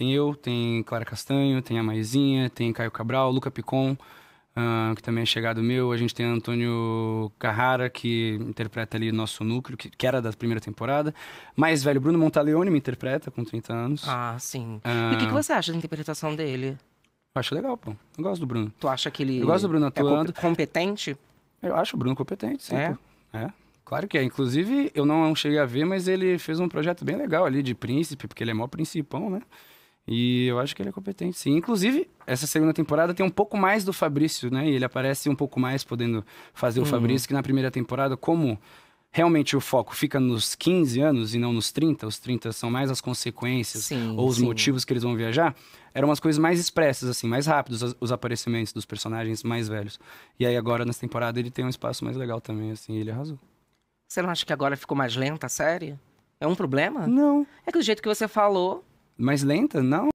Tem eu, tem Clara Castanho, tem a Maizinha, tem Caio Cabral, Luca Picon, uh, que também é chegado meu. A gente tem Antônio Carrara, que interpreta ali nosso núcleo, que, que era da primeira temporada. Mais velho, Bruno Montaleone me interpreta com 30 anos. Ah, sim. Uh, e o que, que você acha da interpretação dele? Eu acho legal, pô. Eu gosto do Bruno. Tu acha que ele. Eu gosto do Bruno é atuando. É competente? Eu acho o Bruno competente, sim. É. Pô. É. Claro que é. Inclusive, eu não cheguei a ver, mas ele fez um projeto bem legal ali de príncipe, porque ele é mó principão, né? E eu acho que ele é competente, sim. Inclusive, essa segunda temporada tem um pouco mais do Fabrício, né? E ele aparece um pouco mais podendo fazer o uhum. Fabrício, que na primeira temporada, como realmente o foco fica nos 15 anos e não nos 30, os 30 são mais as consequências sim, ou os sim. motivos que eles vão viajar, eram umas coisas mais expressas, assim, mais rápidos os aparecimentos dos personagens mais velhos. E aí agora, nessa temporada, ele tem um espaço mais legal também, assim, ele arrasou. Você não acha que agora ficou mais lenta a série? É um problema? Não. É que do jeito que você falou, mais lenta? Não,